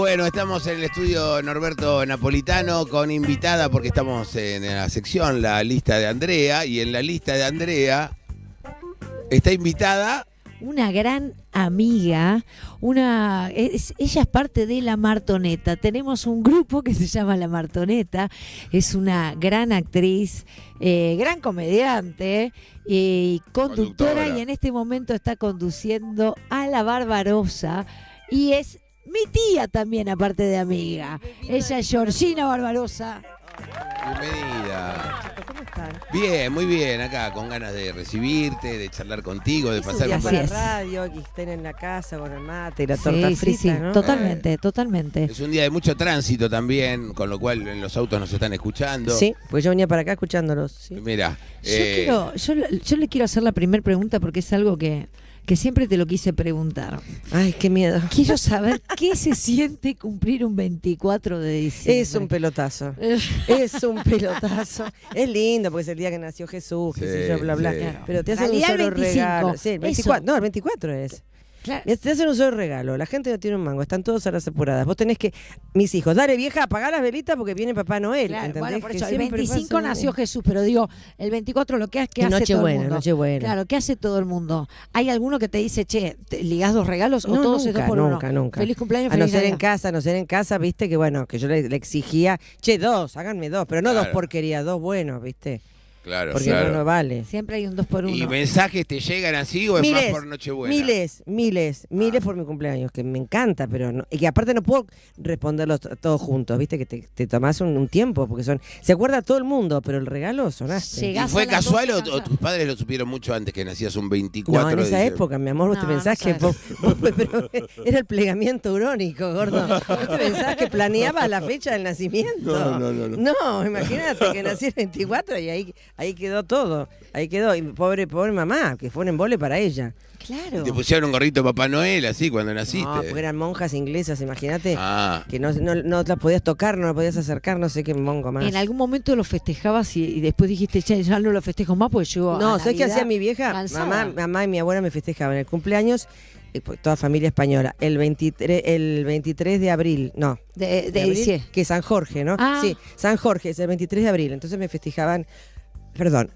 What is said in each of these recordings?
Bueno, estamos en el estudio Norberto Napolitano con invitada porque estamos en la sección La lista de Andrea y en la lista de Andrea está invitada una gran amiga, una ella es parte de La Martoneta. Tenemos un grupo que se llama La Martoneta, es una gran actriz, eh, gran comediante eh, y conductora, y en este momento está conduciendo a La Barbarosa y es mi tía también, aparte de amiga. Ella es Georgina Barbarosa. Bienvenida. ¿Cómo están? Bien, muy bien, acá con ganas de recibirte, de charlar contigo, de pasar por la radio, que estén en la casa con el mate y la torta frita, sí. ¿no? Totalmente, totalmente. Es un día de mucho tránsito también, con lo cual en los autos nos están escuchando. Sí, pues yo venía para acá escuchándolos. Mira, yo, eh, quiero, yo le quiero hacer la primera pregunta porque es algo que que siempre te lo quise preguntar. Ay, qué miedo. Quiero saber qué se siente cumplir un 24 de diciembre. Es un pelotazo. es un pelotazo. Es lindo porque es el día que nació Jesús, bla, bla. Pero te hace un solo Sí, el 24, no, el 24 es. Claro. Te hacen un solo regalo. La gente no tiene un mango. Están todos a las apuradas. Vos tenés que. Mis hijos, dale vieja, apagá las velitas porque viene Papá Noel. el 25 nació Jesús, pero digo, el 24 lo que, que hace todo el mundo. Claro, ¿qué hace todo el mundo? ¿Hay alguno que te dice, che, te ligás dos regalos o todos nunca, te por nunca, Nunca, Feliz cumpleaños, A no ser en casa, a no ser en casa, viste, que bueno, que yo le, exigía, che, dos, háganme dos, pero no dos porquerías, dos buenos, viste. Claro, porque no vale. Siempre hay un dos por uno. ¿Y mensajes te llegan así o miles, es más por Nochebuena? Miles, miles, ah. miles por mi cumpleaños, que me encanta, pero y que aparte no puedo responderlos todos juntos, viste, que te, tomás un, tiempo, porque son. Se acuerda todo el mundo, pero el regalo sonaste. ¿Y fue casual o, tus padres lo supieron mucho antes que nacías un 24 No, en esa época, mi amor, vos mensaje te pensás era el plegamiento urónico, gordo. Vos te pensás que planeaba la fecha del nacimiento. No, no, no. No, no imagínate que nací el 24 y ahí Ahí quedó todo. Ahí quedó. Y pobre, pobre mamá, que fue un embole para ella. Claro. Te pusieron un gorrito de Papá Noel así cuando naciste. No, porque eran monjas inglesas, imagínate. Ah. Que no, no, las podías tocar, no las podías acercar, no sé qué mongo más. En algún momento lo festejabas y, después dijiste, ya, ya, no lo festejo más porque llegó. No, ¿sabes qué hacía mi vieja? Mamá, mamá y mi abuela me festejaban el cumpleaños eh, pues, toda familia española, el 23, el 23 de abril, no. De, de, que San Jorge, ¿no? Ah. Sí, San Jorge es el 23 de abril, entonces me festejaban Perdón.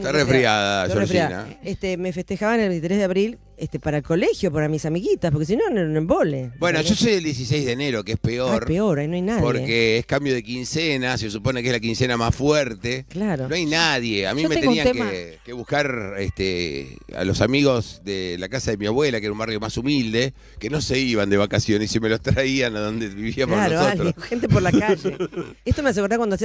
Está resfriada, Este, me festejaban el 23 de abril este, para el colegio, para mis amiguitas, porque si no, no era un embole. Bueno, yo soy el 16 de enero, que es peor. es peor, ahí no hay nadie. Porque es cambio de quincena, se supone que es la quincena más fuerte. Claro. No hay nadie. A mí me tenía tenían que, buscar este, a los amigos de la casa de mi abuela, que era un barrio más humilde, que no se iban de vacaciones y se me los traían a donde vivíamos Claro, nosotros. gente por la calle. Esto me hace cuando,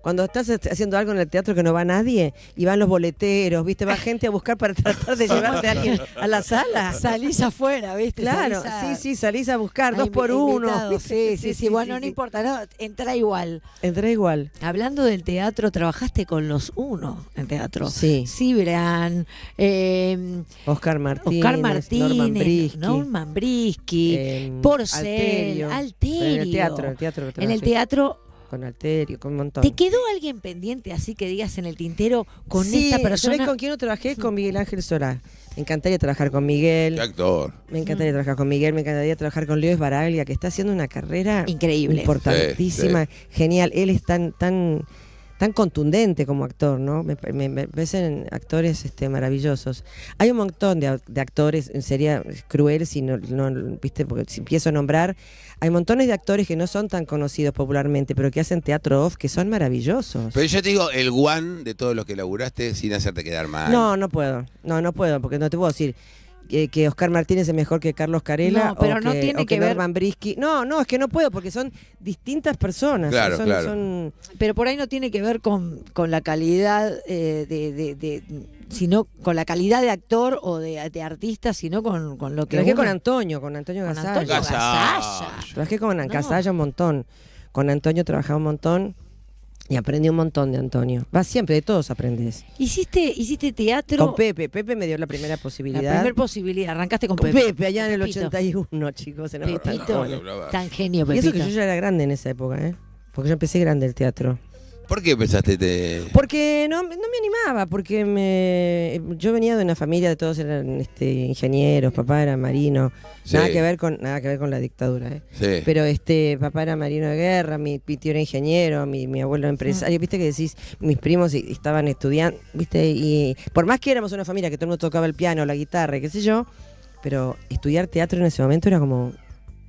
cuando estás haciendo algo en el teatro que no va nadie y van los boleteros, ¿viste? Va gente a buscar para tratar de llevarte a la sala. Salís afuera, ¿viste? Claro, sí, sí, salís a buscar, dos por uno. Sí, sí, sí, bueno, no importa, entra igual. Entra igual. Hablando del teatro, trabajaste con los uno en teatro. Sí. Cibran, em, Oscar Martínez, Oscar Martínez, Norman Brisky, em, Porcel, Alterio. En el teatro, teatro. En el teatro con Alterio, con un montón. ¿Te quedó alguien pendiente así que digas en el tintero con sí, esta persona? ¿Sabés con quién no trabajé? Con Miguel Ángel Solá. Me encantaría trabajar con Miguel. actor. Me encantaría trabajar con Miguel, me encantaría trabajar con Luis Esbaraglia, que está haciendo una carrera increíble, importantísima, genial. Él es tan tan tan contundente como actor, ¿no? Me, parecen actores este, maravillosos. Hay un montón de, actores, sería cruel si no, viste, porque si empiezo a nombrar, hay montones de actores que no son tan conocidos popularmente, pero que hacen teatro off, que son maravillosos. Pero yo te digo, el one de todos los que laburaste sin hacerte quedar mal. No, no puedo, no, no puedo, porque no te puedo decir eh, que Oscar Martínez es mejor que Carlos Carela pero o no que, tiene que, ver Norman No, no, es que no puedo porque son distintas personas. Claro, claro. Pero por ahí no tiene que ver con, la calidad eh, de, sino con la calidad de actor o de, de artista, sino con, lo que. Trabajé con Antonio, con Antonio Gasalla. Con Antonio Trabajé con Gasalla un montón. Con Antonio trabajaba un montón. Y aprendí un montón de Antonio. Vas siempre, de todos aprendes. Hiciste, hiciste teatro. Con Pepe, Pepe me dio la primera posibilidad. La primera posibilidad, arrancaste con, con Pepe. allá en el 81, chicos, en tan, genio, Pepe. Y eso que yo ya era grande en esa época, ¿eh? Porque yo empecé grande el teatro. ¿Por qué pensaste Te... Porque no, me animaba, porque me, yo venía de una familia de todos eran este, ingenieros, papá era marino, nada que ver con nada que ver con la dictadura, ¿eh? pero este papá era marino de guerra, mi, tío era ingeniero, mi, abuelo empresario, viste que decís, mis primos estaban estudiando, viste y por más que éramos una familia que todo el mundo tocaba el piano, la guitarra, qué sé yo, pero estudiar teatro en ese momento era como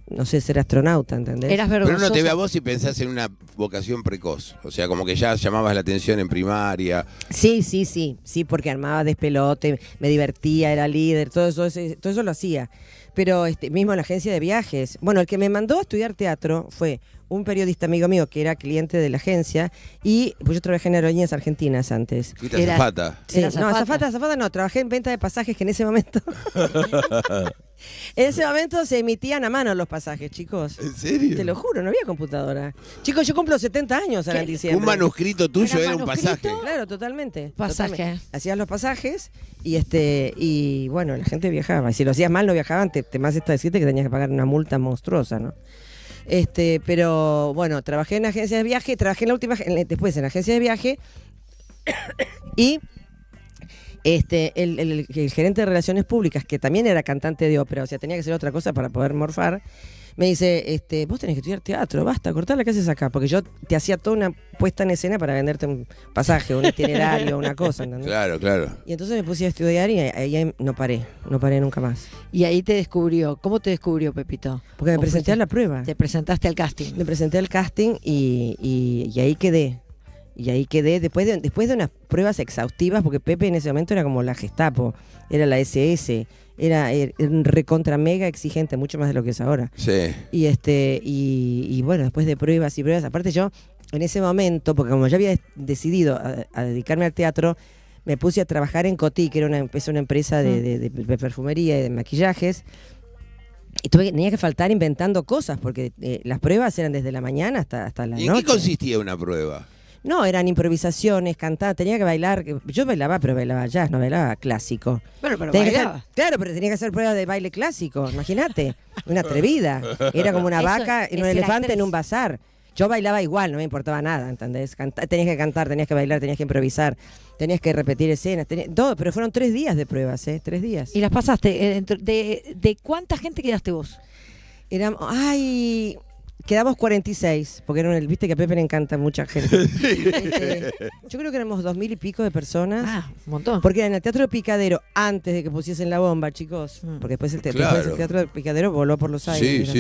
no sé, ser astronauta, ¿entendés? Eras vergonzoso. Pero uno te ve a vos y pensás en una vocación precoz. O sea, como que ya llamabas la atención en primaria. Sí, sí, sí. Sí, porque armaba despelote, me divertía, era líder, todo eso, todo eso lo hacía. Pero este, mismo la agencia de viajes. Bueno, el que me mandó a estudiar teatro fue un periodista amigo mío que era cliente de la agencia y pues yo trabajé en aerolíneas argentinas antes. Fuiste Era- Zafata. Sí, no, azafata. azafata, no, trabajé en venta de pasajes que en ese momento. en ese momento se emitían a mano los pasajes, chicos. ¿En serio? Te lo juro, no había computadora. Chicos, yo cumplo 70 años ahora en Un manuscrito tuyo era, un pasaje. Claro, totalmente. Pasaje. Hacías los pasajes y este y bueno, la gente viajaba. Y si lo hacías mal, no viajaban, te, te más esta decirte que tenías que pagar una multa monstruosa, ¿no? Este, pero bueno, trabajé en agencias de viaje, trabajé en la última, después en agencias de viaje y este, el gerente de relaciones públicas, que también era cantante de ópera, o sea, tenía que ser otra cosa para poder morfar me dice, este, vos tenés que estudiar teatro, basta, cortar la que haces acá, porque yo te hacía toda una puesta en escena para venderte un pasaje, un itinerario, una cosa, ¿entendés? Claro, claro. Y entonces me puse a estudiar y ahí, no paré, no paré nunca más. Y ahí te descubrió, ¿cómo te descubrió Pepito? Porque me presenté a la prueba. Te presentaste al casting. Me presenté al casting y, ahí quedé. Y ahí quedé, después de, después de unas pruebas exhaustivas, porque Pepe en ese momento era como la Gestapo, era la SS, era, re er, er, recontra mega exigente, mucho más de lo que es ahora. Y, este, y, bueno, después de pruebas y pruebas, aparte yo en ese momento, porque como ya había decidido a, dedicarme al teatro, me puse a trabajar en Cotí, que era una, es una empresa de, perfumería y de maquillajes. Y tuve, tenía que faltar inventando cosas, porque eh, las pruebas eran desde la mañana hasta, hasta la ¿Y noche. ¿En qué consistía una prueba? No, eran improvisaciones, cantar, tenía que bailar. Yo bailaba, pero bailaba jazz, no bailaba clásico. Bueno, pero bailaba. claro, pero tenía que hacer pruebas de baile clásico, imagínate. Una atrevida. Era como una vaca y un elefante en un bazar. Yo bailaba igual, no me importaba nada, ¿entendés? tenías que cantar, tenías que bailar, tenías que improvisar, tenías que repetir escenas, todo, pero fueron tres días de pruebas, ¿eh? Tres días. ¿Y las pasaste? Eh, ¿De, de cuánta gente quedaste vos? Éramos, ay, quedamos 46, porque era el, viste que a Pepe le encanta mucha gente. Este, yo creo que éramos dos mil y pico de personas. Ah, un montón. Porque en el Teatro de Picadero, antes de que pusiesen la bomba, chicos, ah. porque después el, Teatro de Picadero voló por los aires,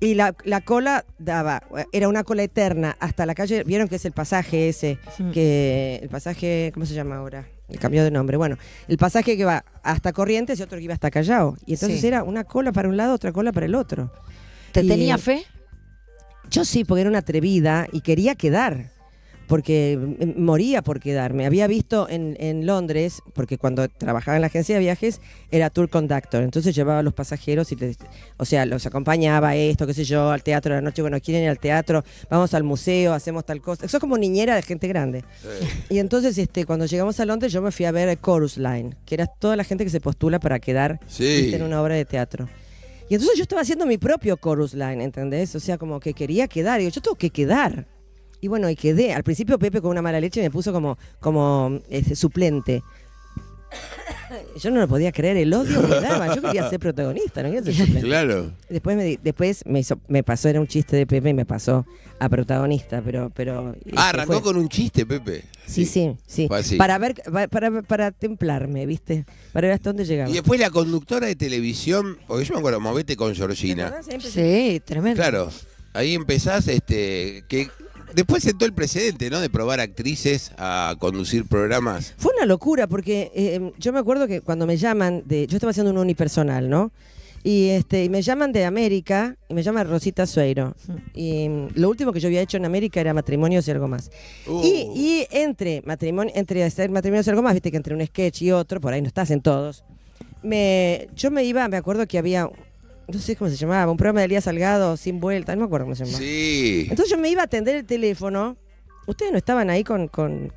Y la, cola daba, era una cola eterna hasta la calle, vieron que es el pasaje ese, que el pasaje, ¿cómo se llama ahora? el cambio de nombre. Bueno, el pasaje que va hasta Corrientes y otro que iba hasta Callao. Y entonces era una cola para un lado, otra cola para el otro. ¿Te tenía fe? Yo sí, porque era una atrevida y quería quedar porque eh, moría por quedarme. Había visto en, Londres, porque cuando trabajaba en la agencia de viajes era tour conductor, entonces llevaba a los pasajeros y o sea, los acompañaba esto, qué sé yo, al teatro de la noche, bueno, quieren ir al teatro, vamos al museo, hacemos tal cosa. Eso es como niñera de gente grande. Y entonces este cuando llegamos a Londres yo me fui a ver Chorus Line, que era toda la gente que se postula para quedar en una obra de teatro. Y entonces yo estaba haciendo mi propio chorus line, ¿entendés? O sea, como que quería quedar. Y yo, yo tengo que quedar. Y bueno, y quedé. Al principio Pepe con una mala leche me puso como, como este, suplente yo no lo podía creer, el odio que Yo quería ser protagonista, ¿no? claro. Después, me, después me, pasó, era un chiste de Pepe y me pasó a protagonista, pero... pero ah, arrancó con un chiste, Pepe. Sí, sí, sí. Para ver, para, para templarme, ¿viste? Para ver hasta dónde llegamos Y después la conductora de televisión, porque yo me acuerdo, movete con Georgina. Sí, tremendo. Claro, ahí empezás, este, que Después sentó el precedente, ¿no? De probar actrices a conducir programas. Fue una locura, porque eh, yo me acuerdo que cuando me llaman de. Yo estaba haciendo un unipersonal, ¿no? Y, este, me llaman de América, y me llama Rosita Sueiro. Mm. Y mm, lo último que yo había hecho en América era matrimonios y algo más. Uh. Y, entre, matrimonio, entre matrimonios y algo más, viste que entre un sketch y otro, por ahí no estás en todos, yo me iba, me acuerdo que había no sé cómo se llamaba, un programa de Elías Salgado sin vuelta, no me acuerdo cómo se llamaba. Sí. Entonces yo me iba a atender el teléfono. Ustedes no estaban ahí con, con,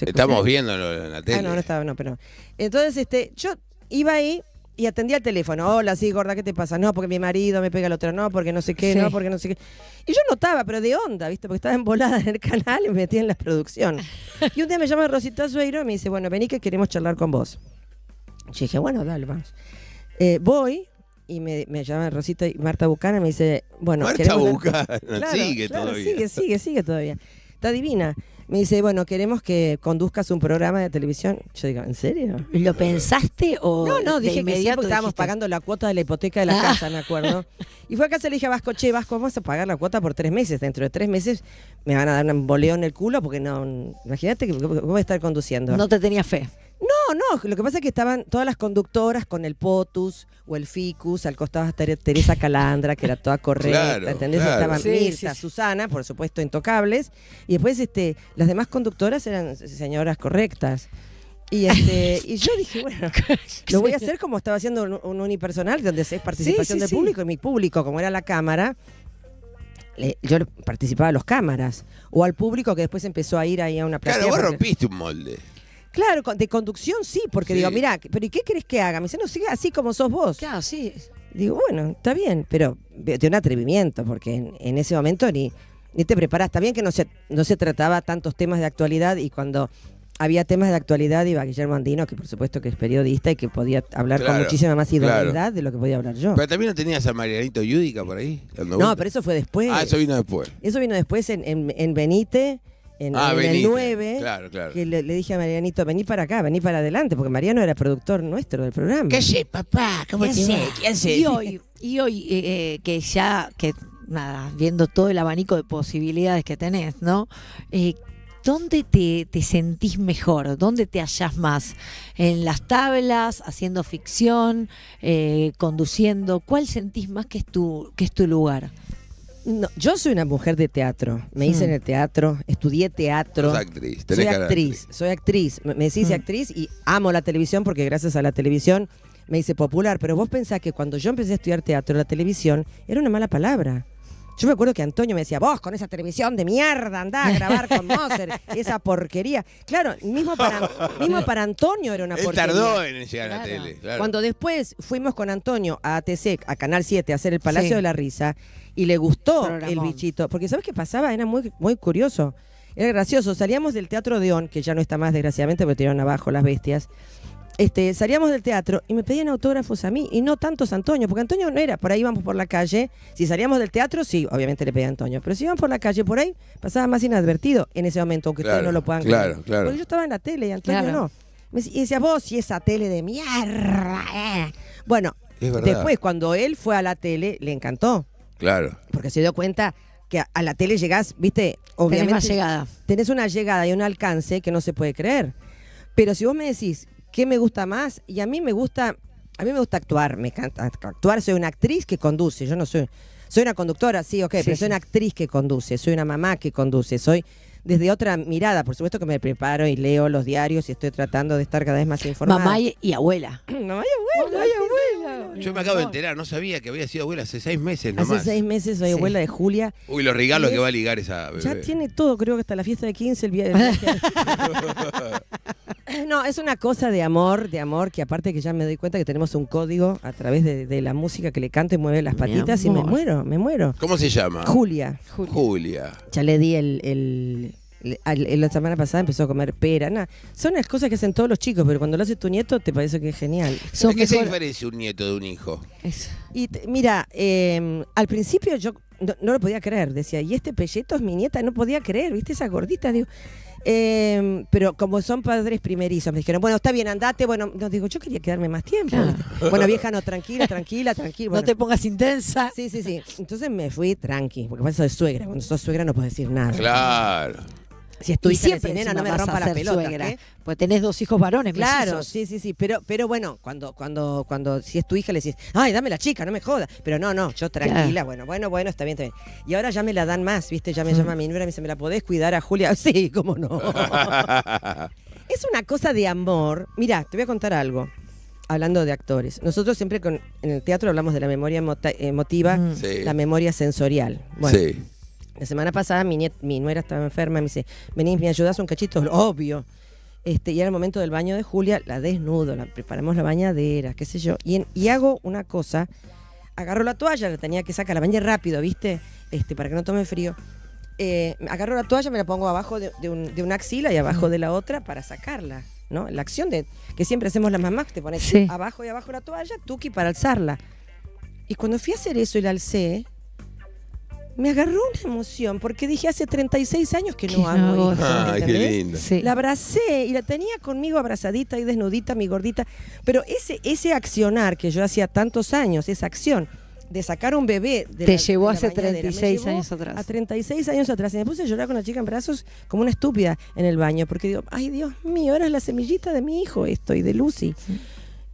Estamos viéndolo en la tele. Ah, no, no estaba, no, pero. Entonces, este, yo iba ahí y atendía el teléfono. Hola, sí, gorda, ¿qué te pasa? No, porque mi marido me pega el otro, no, porque no sé qué, no, porque no sé qué. Y yo notaba, pero de onda, ¿viste? Porque estaba embolada en el canal y me metía en la producción. Y un día me llama Rosita Sueiro y me dice, bueno, vení que queremos charlar con vos. yo dije, bueno, dale, vamos. Eh, voy, y me, llama Rosita y Marta Bucana me dice, bueno, Marta Bucana, sigue todavía. Sigue, sigue, sigue todavía. Está divina. Me dice, bueno, queremos que conduzcas un programa de televisión. Yo digo, ¿en serio? ¿Lo pensaste o.? No, no, dije que estábamos pagando la cuota de la hipoteca de la ah. casa, me acuerdo. Y fue acá se le dije a Vasco, che, Vasco, vamos a pagar la cuota por tres meses. Dentro de tres meses me van a dar un boleo en el culo porque no. Imagínate que voy a estar conduciendo. No te tenía fe. No, no, lo que pasa es que estaban todas las conductoras con el Potus o el Ficus, al costado de Teresa Calandra, que era toda correcta, ¿entendés? Estaban Susana, por supuesto, intocables, y después este, las demás conductoras eran señoras correctas. Y, este, y yo dije, bueno, lo voy a hacer como estaba haciendo un, unipersonal, donde es participación del público, y mi público, como era la cámara, yo participaba a los cámaras o al público que después empezó a ir ahí a una platea. Claro, vos rompiste un molde. Claro, de conducción sí, porque digo, mira, pero ¿y qué crees que haga? Me dice, no, sigue así como sos vos. Claro, sí. Digo, bueno, está bien, pero de un atrevimiento, porque en, ese momento ni, ni te preparas, Está bien que no se, no se trataba tantos temas de actualidad y cuando había temas de actualidad iba Guillermo Andino, que por supuesto que es periodista y que podía hablar con muchísima más idoneidad de lo que podía hablar yo. Pero también no tenías a Marianito Yúdica por ahí. No, pero eso fue después. Ah, eso vino después. Eso vino después en, en, en Ah, en, el 9, que le, dije a Marianito, vení para acá, vení para adelante, porque Mariano era productor nuestro del programa. ¿Qué sé, papá? ¿Cómo sé, ¿Qué sé? Y hoy, y hoy eh, eh, que ya, que nada, viendo todo el abanico de posibilidades que tenés, ¿no? Eh, ¿Dónde te, sentís mejor? ¿Dónde te hallás más? ¿En las tablas, haciendo ficción, conduciendo? ¿Cuál sentís más que es tu, que es tu lugar? No, yo soy una mujer de teatro. Me hice mm. en el teatro, estudié teatro. actriz, soy actriz, soy actriz. Me, hice mm. actriz y amo la televisión porque gracias a la televisión me hice popular. Pero vos pensás que cuando yo empecé a estudiar teatro, la televisión era una mala palabra. Yo me acuerdo que Antonio me decía, vos con esa televisión de mierda, andá a grabar con Moser, esa porquería. Claro, mismo para, mismo para Antonio era una porquería. tardó en llegar a la tele. Cuando después fuimos con Antonio a ATC, a Canal 7, a hacer el Palacio de la Risa, y le gustó el bichito. Porque ¿sabes qué pasaba? Era muy, muy curioso. Era gracioso. Salíamos del Teatro de On, que ya no está más, desgraciadamente, porque tiraron abajo las bestias. Este, salíamos del teatro y me pedían autógrafos a mí y no tantos a Antonio, porque Antonio no era, por ahí íbamos por la calle, si salíamos del teatro, sí, obviamente le pedía a Antonio, pero si íbamos por la calle por ahí, pasaba más inadvertido en ese momento, aunque ustedes no lo puedan creer. Claro, claro. Porque yo estaba en la tele y Antonio no. y decía, vos y esa tele de mierda. Bueno, después cuando él fue a la tele, le encantó. Claro. Porque se dio cuenta que a, la tele llegás, viste, obviamente. Tenés llegada. Tenés una llegada y un alcance que no se puede creer. Pero si vos me decís qué me gusta más, y a mí me gusta, a mí me gusta actuar, me encanta actuar, soy una actriz que conduce, yo no soy, soy una conductora, sí, ok, pero soy una actriz que conduce, soy una mamá que conduce, soy desde otra mirada. Por supuesto que me preparo y leo los diarios y estoy tratando de estar cada vez más informada. Mamá y, abuela. Mamá y abuela. Yo me acabo de enterar, no sabía que había sido abuela hace seis meses nomás. Hace seis meses soy abuela de Julia. Uy, los regalos que va a ligar esa bebé. Ya tiene todo, creo que hasta la fiesta de 15 el día de No, es una cosa de amor, de amor, que aparte que ya me doy cuenta que tenemos un código a través de, la música que le canto y mueve las patitas y me muero, me muero. ¿Cómo se llama? Julia. Julia. Julia. Ya le di el, la semana pasada empezó a comer pera, Son las cosas que hacen todos los chicos, pero cuando lo hace tu nieto te parece que es genial. ¿Qué se diferencia un nieto de un hijo? Eso. Y mira, em, al principio yo no, lo podía creer, decía, y este pelleto es mi nieta, no podía creer, ¿viste? Esa gordita, digo, Em, pero como son padres primerizos, me dijeron, bueno, está bien, andate. Bueno, nos digo, yo quería quedarme más tiempo. Bueno, vieja, no, tranquila, tranquila, tranquila. No te pongas intensa. Sí, sí, sí. Entonces me fui tranqui, porque pasa de suegra. Cuando sos suegra no puedes decir nada. Claro. Si es siempre, nena, no me rompa la pelota. tenés dos hijos varones, Claro, sí, sí, sí. Pero, pero bueno, cuando, cuando, cuando, si es tu hija, le decís, ay, dame la chica, no me jodas. Pero no, no, yo tranquila, bueno, bueno, bueno, está bien, está bien. Y ahora ya me la dan más, ¿viste? Ya me llama mm. mi nuera y me dice, ¿me la podés cuidar a Julia? Sí, cómo no. es una cosa de amor. Mira, te voy a contar algo hablando de actores, nosotros siempre en el teatro hablamos de la memoria emotiva, mm. la memoria sensorial. sí. La semana pasada mi, niet, mi nuera estaba enferma, me dice, venís, me ayudás un cachito, obvio. Este, y era el momento del baño de Julia, la desnudo, la preparamos la bañadera, qué sé yo. Y, y hago una cosa, agarro la toalla, la tenía que sacar, la bañé rápido, ¿viste? Este, para que no tome frío. Eh, agarro la toalla, me la pongo abajo de, una axila y abajo de la otra para sacarla. ¿no? La acción de que siempre hacemos las mamás, te pones abajo y abajo la toalla, tuki para alzarla. Y cuando fui a hacer eso y la alcé, me agarró una emoción porque dije hace 36 años que no amo. Esto, qué lindo. La abracé y la tenía conmigo abrazadita y desnudita, mi gordita. Pero ese, ese accionar que yo hacía tantos años, esa acción de sacar un bebé. De Te llevó hace 36 años atrás. A 36 años atrás. Y me puse a llorar con la chica en brazos como una estúpida en el baño porque digo, ay Dios mío, eras la semillita de mi hijo esto y de Lucy.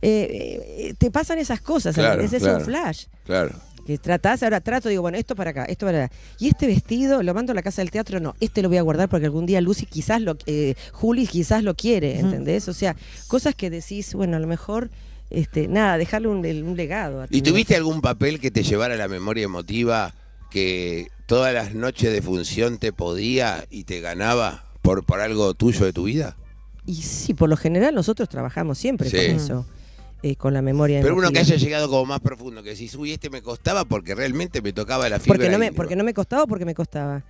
Eh, eh, te pasan esas cosas, ese es un flash. Claro que tratás, ahora trato, digo, bueno, esto para acá, esto para acá. Y este vestido lo mando a la casa del teatro, no, este lo voy a guardar porque algún día Lucy quizás lo, eh, Juli quizás lo quiere, ¿entendés? O sea, cosas que decís, bueno, a lo mejor, este, nada, dejarle un, legado. ¿Y tuviste algún papel que te llevara a la memoria emotiva que todas las noches de función te podía y te ganaba por, por algo tuyo de tu vida? Y sí, por lo general nosotros trabajamos siempre con eso. Eh, con la memoria. Pero uno que haya llegado como más profundo, que si uy, este me costaba porque realmente me tocaba la fibra. Porque no me, no me costaba o porque me costaba.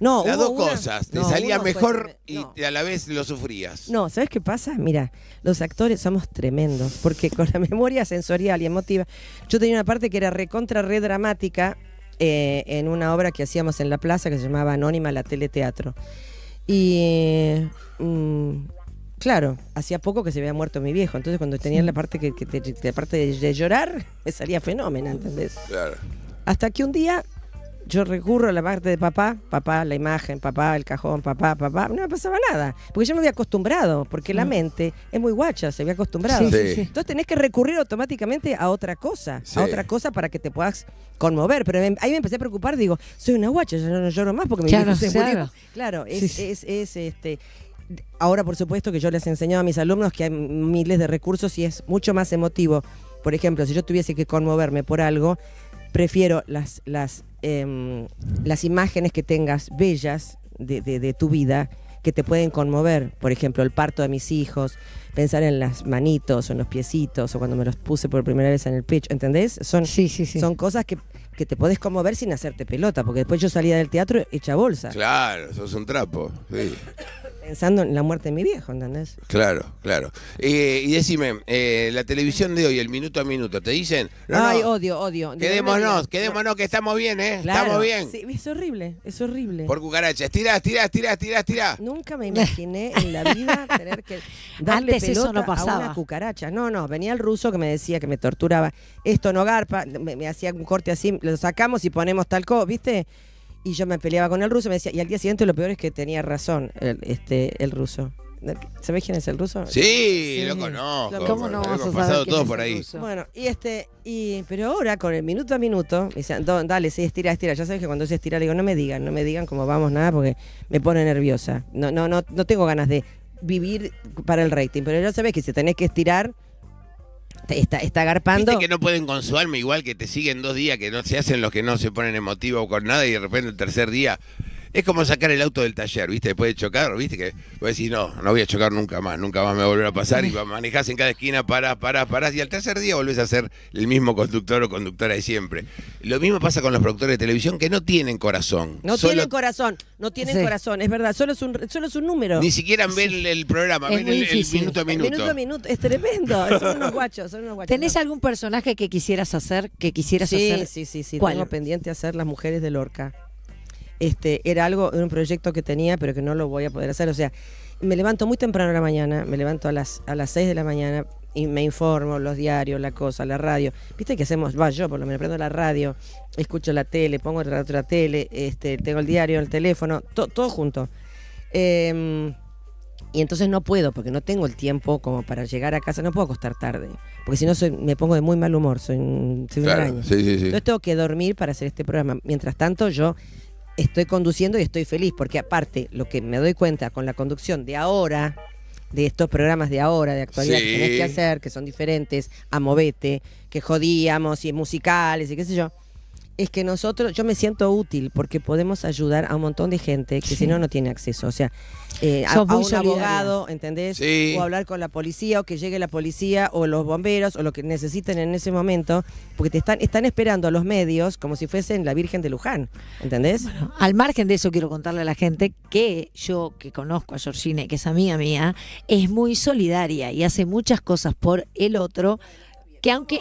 No, Las dos cosas. Te salía mejor y a la vez lo sufrías. No, ¿sabes qué pasa? Mira, los actores somos tremendos, porque con la memoria sensorial y emotiva. Yo tenía una parte que era recontra re dramática eh, en una obra que hacíamos en la plaza que se llamaba Anónima la Teleteatro. Y. Mm, Claro, hacía poco que se había muerto mi viejo, entonces cuando tenía la parte que, que de, llorar, me salía fenómeno, ¿entendés? Claro. Hasta que un día yo recurro a la parte de papá, papá, la imagen, papá, el cajón, papá, papá, no me pasaba nada, porque yo me había acostumbrado, porque la mm. mente es muy guacha, se había acostumbrado. Sí, sí, Entonces tenés que recurrir automáticamente a otra cosa, a otra cosa para que te puedas conmover. Pero em, ahí me empecé a preocupar, digo, soy una guacha, yo no, lloro más porque mi Claro, viejo se Claro, es, es, este, Ahora, por supuesto, que yo les he enseñado a mis alumnos que hay miles de recursos y es mucho más emotivo. Por ejemplo, si yo tuviese que conmoverme por algo, prefiero las, las, em, las imágenes que tengas bellas de, de, tu vida que te pueden conmover. Por ejemplo, el parto de mis hijos, pensar en las manitos o en los piecitos o cuando me los puse por primera vez en el pitch, ¿entendés? Son, sí, sí, sí. son cosas que, que, te podés conmover sin hacerte pelota, porque después yo salía del teatro hecha bolsa. Claro, sos un trapo. Sí pensando en la muerte de mi viejo, ¿entendés? Claro, claro. Eh, y decime, eh, la televisión de hoy, el minuto a minuto, ¿te dicen? Ay, odio, odio. Quedémonos, quedémonos que estamos bien, ¿eh? estamos bien. Sí, es horrible, es horrible. Por cucarachas, Tirá, tirás, tirás, tirás, tirá. Nunca me imaginé en la vida tener que darle Antes eso no pasaba. a una cucaracha. No, no, venía el ruso que me decía que me torturaba. Esto no garpa, me, hacía un corte así, lo sacamos y ponemos tal cosa, ¿viste? y yo me peleaba con el ruso y me decía, y al día siguiente lo peor es que tenía razón el, este, el ruso. ¿Sabés quién es el ruso? Sí, lo conozco. ¿Cómo no pasado todo por ahí. Bueno, y este, y, pero ahora con el minuto a minuto, me dale, sí, estira, estira. Ya sabes que cuando se estira, le digo, no me digan, no me digan cómo vamos, nada, porque me pone nerviosa. No, no, no, no tengo ganas de vivir para el rating, pero ya sabes que si tenés que estirar, Está, está garpando. que no pueden consolarme igual que te siguen dos días, que no se hacen los que no se ponen emotivos con nada y de repente el tercer día es como sacar el auto del taller, ¿viste? Después de chocar, ¿viste? Que vos decís, no, no voy a chocar nunca más, nunca más me va a volver a pasar. Y manejás en cada esquina, parás, parás, parás. Y al tercer día volvés a ser el mismo conductor o conductora de siempre. Lo mismo pasa con los productores de televisión que no tienen corazón. No tienen corazón, no tienen corazón, es verdad. Solo es un, solo es un número. Ni siquiera ven el, programa, ven el, minuto a minuto. El minuto minuto, es tremendo. Son unos guachos, son unos guachos. ¿Tenés algún personaje que quisieras hacer, que quisieras hacer? Sí, sí, sí. Tengo pendiente hacer Las Mujeres de Lorca. Este, era algo, era un proyecto que tenía, pero que no lo voy a poder hacer. O sea, me levanto muy temprano en la mañana, me levanto a las, a las 6 de la mañana y me informo, los diarios, la cosa, la radio. Viste que hacemos, va yo por lo menos prendo la radio, escucho la tele, pongo otra, otra tele, este, tengo el diario, el teléfono, todo junto. Em, y entonces no puedo, porque no tengo el tiempo como para llegar a casa, no puedo acostar tarde, porque si no me pongo de muy mal humor, soy un, soy sí, sí, Entonces tengo que dormir para hacer este programa. Mientras tanto, yo estoy conduciendo y estoy feliz, porque aparte lo que me doy cuenta con la conducción de ahora, de estos programas de ahora, de actualidad que tenés que hacer, que son diferentes, a Movete, que jodíamos y musicales y qué sé yo es que nosotros, yo me siento útil porque podemos ayudar a un montón de gente que si no, no tiene acceso. O sea, eh, a, un abogado, ¿entendés? O hablar con la policía, o que llegue la policía, o los bomberos, o lo que necesiten en ese momento, porque te están, están esperando a los medios como si fuesen la Virgen de Luján, ¿entendés? Bueno, al margen de eso, quiero contarle a la gente que yo, que conozco a Georgine, que es amiga mía, es muy solidaria y hace muchas cosas por el otro, que aunque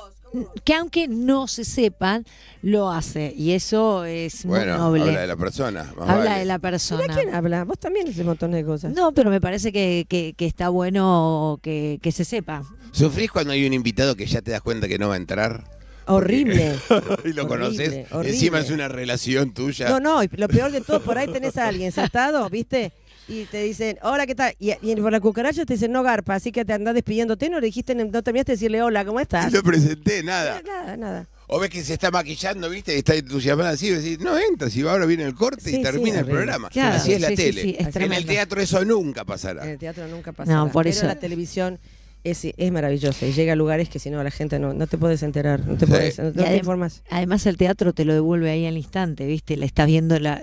que aunque no se sepan, lo hace. Y eso es noble. Habla de la persona. habla de la persona. ¿De quién habla? Vos también haces un montón de cosas. No, pero me parece que, que, está bueno que, que se sepa. ¿Sufrís cuando hay un invitado que ya te das cuenta que no va a entrar? Horrible. y lo conoces. Encima es una relación tuya. No, no, lo peor de todo, por ahí tenés a alguien sentado, ¿viste? Y te dicen, hola, ¿qué tal? Y, por la cucaracha te dicen, no garpa, así que te andás te No le dijiste, no terminaste de decirle, hola, ¿cómo estás? No presenté, nada. Nada, nada. O ves que se está maquillando, ¿viste? Y está entusiasmada así, decís, no entra, si ahora viene el corte y termina el programa. así es la tele. en el teatro eso nunca pasará. En el teatro nunca pasará. No, por Pero eso. la televisión es, es y llega a lugares que si no la gente no, no te puedes enterar, no te, puedes podés, no Además el teatro te lo devuelve ahí al instante, ¿viste? La estás viendo, la,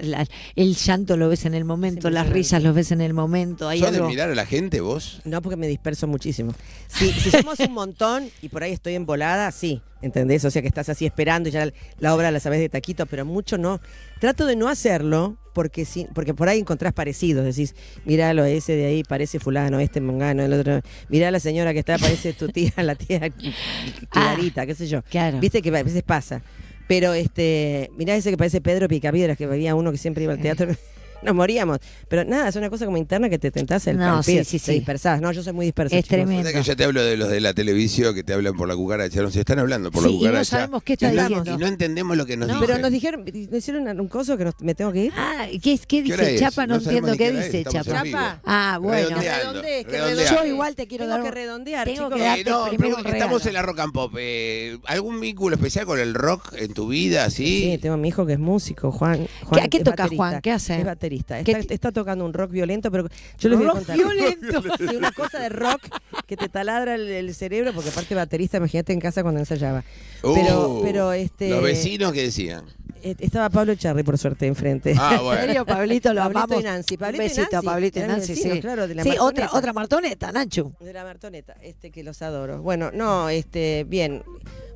el llanto lo ves en el momento, las risas lo ves en el momento. ¿Sos de mirar a la gente vos? No, porque me disperso muchísimo. Si, si somos un montón y por ahí estoy en volada, sí ¿Entendés? O sea que estás así esperando y ya la, obra la sabes de taquito, pero mucho no. Trato de no hacerlo porque, sí, porque por ahí encontrás parecidos. Decís, mirá ese de ahí, parece fulano, este mangano el otro. Mirá la señora que está, parece tu tía, la tía ah, clarita, qué sé yo. Claro. Viste que a veces pasa. Pero este, mirá ese que parece Pedro Picapiedras, que había uno que siempre iba al teatro nos moríamos. Pero nada, es una cosa como interna que te tentás el no, sí, sí, te dispersás. No, yo soy muy dispersa. Es tremendo. Que ya te hablo de los de la televisión que te hablan por la cucaracha. se están hablando por la cucaracha. Y no sabemos qué está diciendo. y no entendemos lo que nos dicen. Pero nos dijeron, nos hicieron un coso que me tengo que ir. Ah, ¿qué, dice Chapa? No, entiendo qué, dice Chapa. Ah, bueno. Yo igual te quiero dar. que redondear, chicos. Eh, este estamos en la rock and pop. Eh, ¿Algún vínculo especial con el rock en tu vida? Sí, tengo a mi hijo que es músico, Juan. ¿Qué toca Juan? ¿Qué hace? Está, tocando un rock violento, pero yo les voy a violento! una cosa de rock que te taladra el, cerebro, porque aparte baterista, imagínate en casa cuando ensayaba. Uh, pero, pero este. Los vecinos que decían. Eh, estaba Pablo Charri, por suerte, enfrente. Ah, ¿En serio, Pablito? Lo Pablito y Nancy. Pablito Pablito Nancy, sí. Claro, de la sí, otra, otra martoneta, Nacho. De la martoneta, este, que los adoro. Bueno, no, este, bien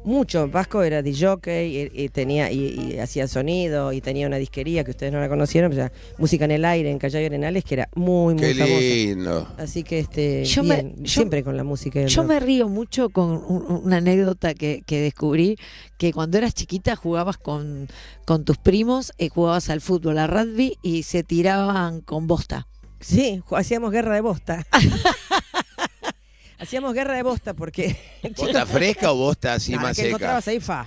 mucho. Vasco era de y, tenía, y, hacía sonido y tenía una disquería que ustedes no la conocieron, música en el aire en Callao y Arenales, que era muy, muy Así que este, siempre con la música. Yo me río mucho con una anécdota que, descubrí, que cuando eras chiquita jugabas con, con tus primos, y eh, jugabas al fútbol, a rugby y se tiraban con bosta. Sí, hacíamos guerra de bosta. Hacíamos guerra de bosta porque. ¿Bosta fresca o bosta así más seca? que encontrabas ahí fa.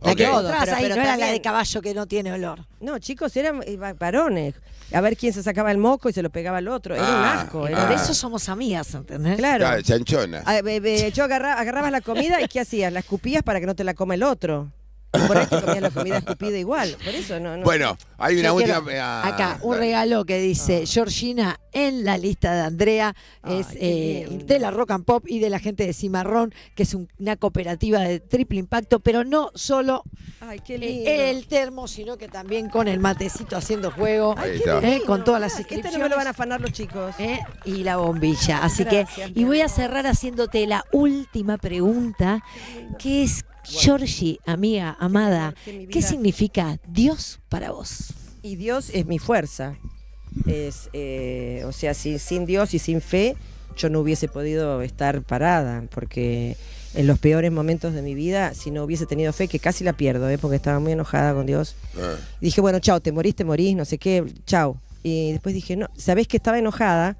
La que no era la de caballo que no tiene olor. No, chicos, eran eh, varones. A ver quién se sacaba el moco y se lo pegaba al otro. Era un ah, asco. Ah. Por eso somos amigas, ¿entendés? Claro. claro chanchona. Ah, yo agarrabas la comida y ¿qué hacías? La escupías para que no te la coma el otro. Por eso comías la comida escupida igual. Por eso no. no. Bueno, hay una última. Eh, acá, un regalo que dice: Georgina, en la lista de Andrea, es eh, de la Rock and Pop y de la gente de Cimarrón, que es una cooperativa de triple impacto, pero no solo eh, el termo, sino que también con el matecito haciendo juego, eh, con todas las inscripciones. Este no me lo van a afanar los chicos. Eh, y la bombilla. Así que, y voy a cerrar haciéndote la última pregunta, que es, Georgie, amiga, amada, ¿qué significa Dios para vos? Y Dios es mi fuerza. Es, eh, o sea, sin, sin Dios y sin fe yo no hubiese podido estar parada, porque en los peores momentos de mi vida, si no hubiese tenido fe, que casi la pierdo, ¿eh? porque estaba muy enojada con Dios. Ah. Dije, bueno, chao, te morís, te morís, no sé qué, chao. Y después dije, no, sabés que estaba enojada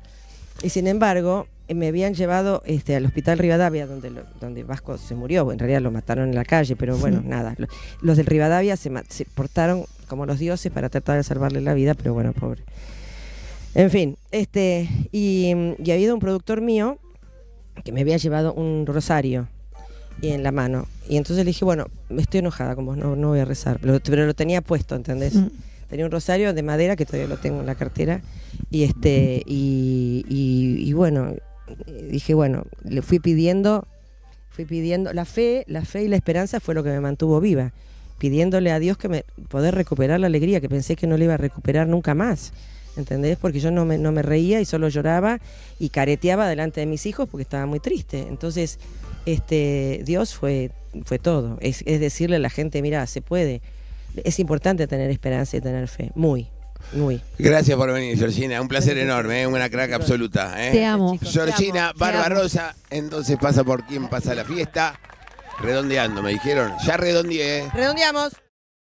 y sin embargo eh, me habían llevado este, al hospital Rivadavia, donde, donde Vasco se murió, en realidad lo mataron en la calle, pero bueno, nada. Los del Rivadavia se, se portaron como los dioses para tratar de salvarle la vida, pero bueno, pobre. En fin, este, y, ha habido un productor mío que me había llevado un rosario y en la mano. Y entonces le dije, bueno, estoy enojada como no, voy a rezar. Pero, lo tenía puesto, ¿entendés? Mm. Tenía un rosario de madera que todavía lo tengo en la cartera. Y este, y, y bueno, dije, bueno, le fui pidiendo, fui pidiendo, la fe, la fe y la esperanza fue lo que me mantuvo viva, pidiéndole a Dios que me poder recuperar la alegría que pensé que no le iba a recuperar nunca más. ¿entendés? Porque yo no me, no me reía y solo lloraba y careteaba delante de mis hijos porque estaba muy triste. Entonces, este, Dios fue, fue todo. Es, decirle a la gente, mira, se puede. Es importante tener esperanza y tener fe, muy. Muy. Gracias por venir, Georgina. Un placer enorme, ¿eh? una crack absoluta. ¿eh? Te amo. Georgina Barbarosa, entonces pasa por quien pasa la fiesta. Redondeando, me dijeron. Ya redondeé. Redondeamos.